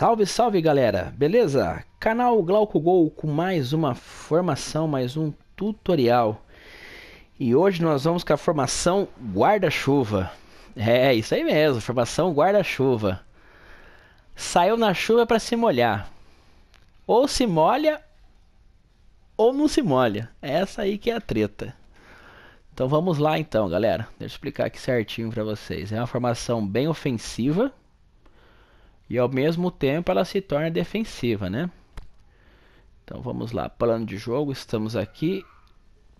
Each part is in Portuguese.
Salve, salve galera, beleza? Canal Glauco Gol com mais uma formação, mais um tutorial. E hoje nós vamos com a formação guarda-chuva. É, é isso aí mesmo, formação guarda-chuva. Saiu na chuva para se molhar. Ou se molha ou não se molha. Essa aí que é a treta. Então vamos lá então, galera. Deixa eu explicar aqui certinho para vocês. É uma formação bem ofensiva e ao mesmo tempo ela se torna defensiva, né? Então vamos lá, plano de jogo, estamos aqui.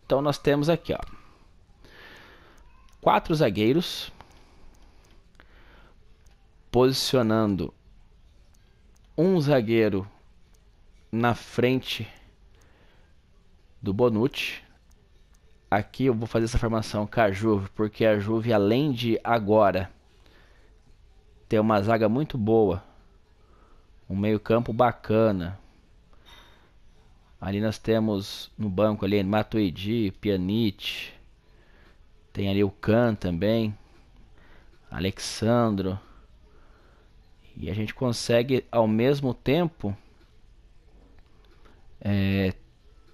Então nós temos aqui, ó, quatro zagueiros posicionando um zagueiro na frente do Bonucci. Aqui eu vou fazer essa formação com a Juve, porque a Juve além de agora ter uma zaga muito boa, um meio-campo bacana. Ali nós temos no banco ali Matuidi, Pjanic, tem ali o Can também, Alexandro. E a gente consegue ao mesmo tempo é,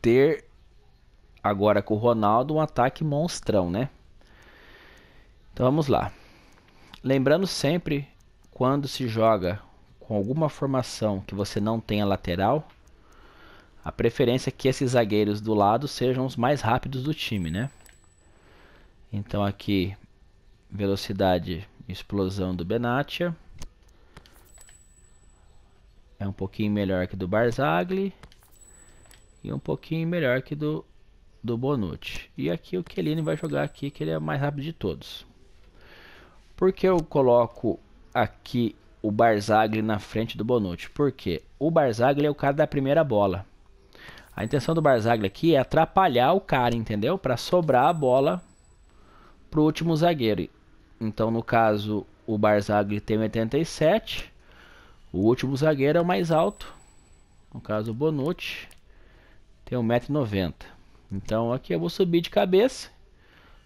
ter agora com o Ronaldo um ataque monstrão, né? Então vamos lá. Lembrando sempre quando se joga com alguma formação que você não tenha lateral, a preferência é que esses zagueiros do lado sejam os mais rápidos do time, né? Então aqui velocidade, explosão do Benatia. É um pouquinho melhor que do Barzagli e um pouquinho melhor que do do Bonucci. E aqui o Kelini vai jogar aqui que ele é o mais rápido de todos. Por que eu coloco aqui o Barzagli na frente do Bonucci. Por quê? O Barzagli é o cara da primeira bola. A intenção do Barzagli aqui é atrapalhar o cara, entendeu? Para sobrar a bola pro último zagueiro. Então, no caso, o Barzagli tem 87. O último zagueiro é o mais alto. No caso, o Bonucci tem 1,90m. Então, aqui eu vou subir de cabeça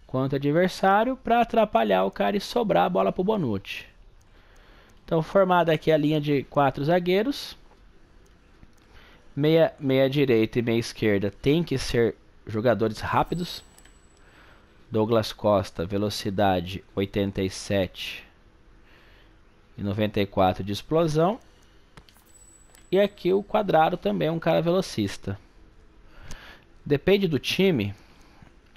quanto adversário para atrapalhar o cara e sobrar a bola pro Bonucci. Então, formada aqui a linha de quatro zagueiros. Meia, meia direita e meia esquerda tem que ser jogadores rápidos. Douglas Costa, velocidade 87 e 94 de explosão. E aqui o quadrado também é um cara velocista. Depende do time.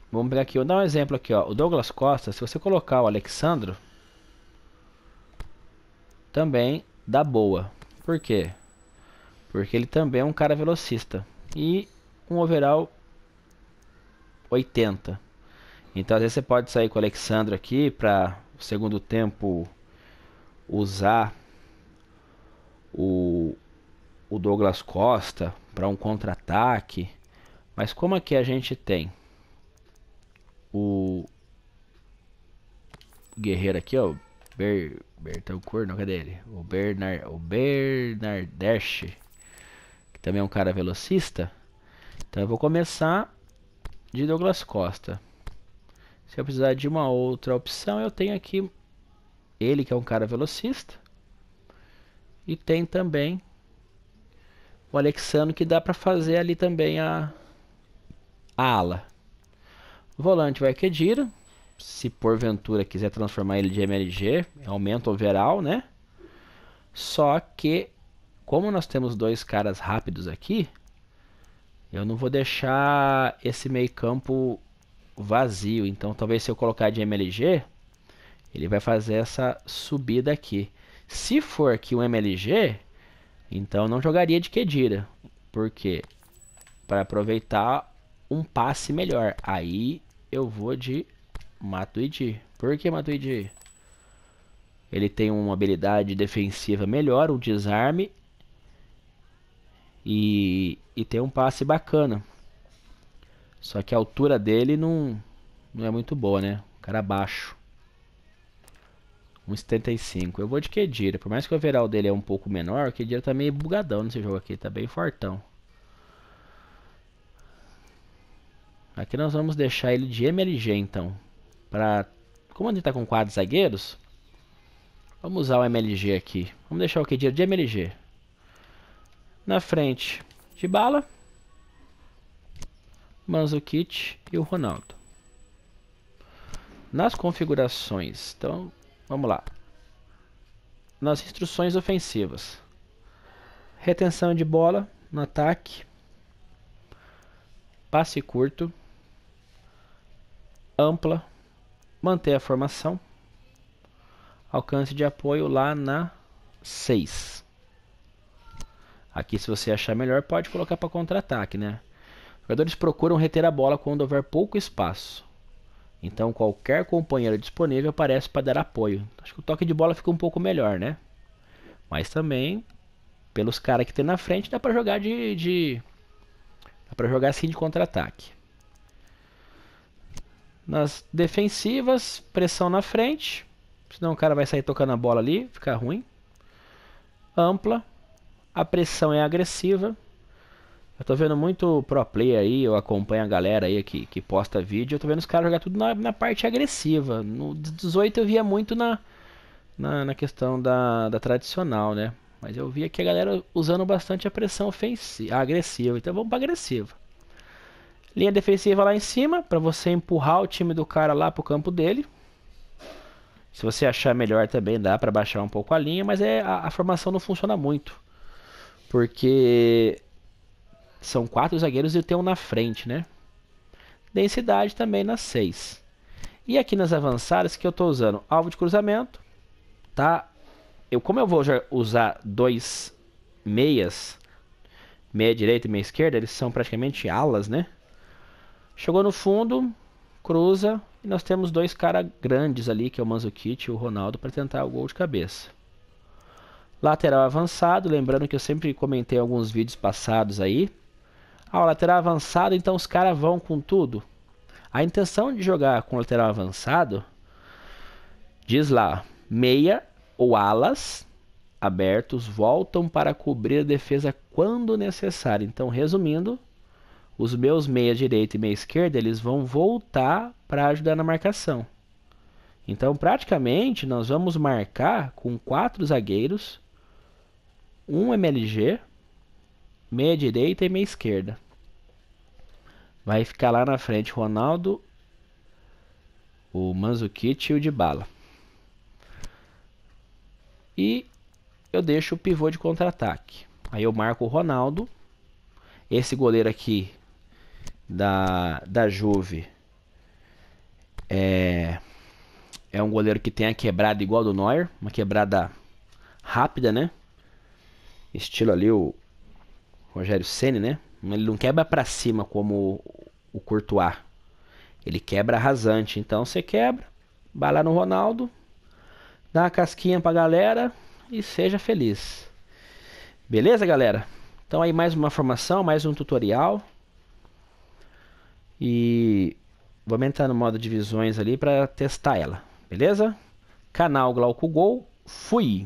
Vamos pegar aqui, vou dar um exemplo aqui, ó. O Douglas Costa, se você colocar o Alexandro, também dá boa. Por quê? Porque ele também é um cara velocista. E um overall 80. Então às vezes você pode sair com o Alexandre aqui para o segundo tempo usar o, o Douglas Costa para um contra-ataque. Mas como aqui a gente tem o guerreiro aqui, ó, Ber, Bertancourt, não, cadê ele? O Bernard, o Bernardesh, que também é um cara velocista. Então eu vou começar de Douglas Costa. Se eu precisar de uma outra opção, eu tenho aqui ele que é um cara velocista. E tem também o Alexandre que dá para fazer ali também a, a ala. O volante vai Kedira se porventura quiser transformar ele de MLG, aumenta o overall, né? Só que, como nós temos dois caras rápidos aqui, eu não vou deixar esse meio campo vazio. Então, talvez se eu colocar de MLG, ele vai fazer essa subida aqui. Se for aqui um MLG, então não jogaria de Kedira. porque Para aproveitar um passe melhor. Aí eu vou de Matuidi. Por que Matuidi? Ele tem uma habilidade defensiva melhor, um desarme e, e tem um passe bacana. Só que a altura dele não, não é muito boa, né? O cara é baixo. 1,75. Eu vou de Kedira. Por mais que o overall dele é um pouco menor, o Kedira tá meio bugadão nesse jogo aqui. Tá bem fortão. Aqui nós vamos deixar ele de MLG, então para Como a gente está com quatro zagueiros, vamos usar o MLG aqui. Vamos deixar o que de MLG. Na frente, de bala, Manzukit e o Ronaldo. Nas configurações, então, vamos lá. Nas instruções ofensivas. Retenção de bola no ataque. Passe curto. Ampla manter a formação. Alcance de apoio lá na 6. Aqui, se você achar melhor, pode colocar para contra-ataque, né? Os jogadores procuram reter a bola quando houver pouco espaço. Então, qualquer companheiro disponível aparece para dar apoio. Acho que o toque de bola fica um pouco melhor, né? Mas também, pelos caras que tem na frente, dá para jogar de, de... Dá para jogar assim de contra-ataque nas defensivas, pressão na frente, senão o cara vai sair tocando a bola ali, ficar ruim. Ampla, a pressão é agressiva. Eu tô vendo muito pro play aí, eu acompanho a galera aí que, que posta vídeo, eu tô vendo os caras jogar tudo na, na parte agressiva. No 18 eu via muito na, na, na questão da, da tradicional, né? Mas eu via que a galera usando bastante a pressão ofensiva, agressiva. Então vamos pra agressiva. Linha defensiva lá em cima, para você empurrar o time do cara lá pro campo dele. Se você achar melhor também dá para baixar um pouco a linha, mas é a, a, formação não funciona muito. Porque são quatro zagueiros e tem um na frente, né? Densidade também nas seis. E aqui nas avançadas que eu estou usando alvo de cruzamento, tá? Eu como eu vou usar dois meias, meia direita e meia esquerda, eles são praticamente alas, né? Chegou no fundo, cruza e nós temos dois caras grandes ali, que é o Manzukic e o Ronaldo, para tentar o gol de cabeça. Lateral avançado, lembrando que eu sempre comentei alguns vídeos passados aí. Ah, o lateral avançado, então os caras vão com tudo. A intenção de jogar com lateral avançado diz lá: meia ou alas abertos voltam para cobrir a defesa quando necessário. Então, resumindo, os meus meia direita e meia esquerda, eles vão voltar para ajudar na marcação. Então, praticamente, nós vamos marcar com quatro zagueiros, um MLG, meia direita e meia esquerda. Vai ficar lá na frente Ronaldo, o Manzukic e o Dybala. E eu deixo o pivô de contra-ataque. Aí eu marco o Ronaldo. Esse goleiro aqui da, da Juve é, é um goleiro que tem a quebrada igual do Neuer, uma quebrada rápida, né? Estilo ali o Rogério Ceni, né? Ele não quebra para cima como o Courtois. Ele quebra rasante, então você quebra, vai lá no Ronaldo, dá uma casquinha pra galera e seja feliz. Beleza, galera? Então aí mais uma formação, mais um tutorial. E vamos entrar no modo de visões ali para testar ela, beleza? Canal Glauco Gol, fui!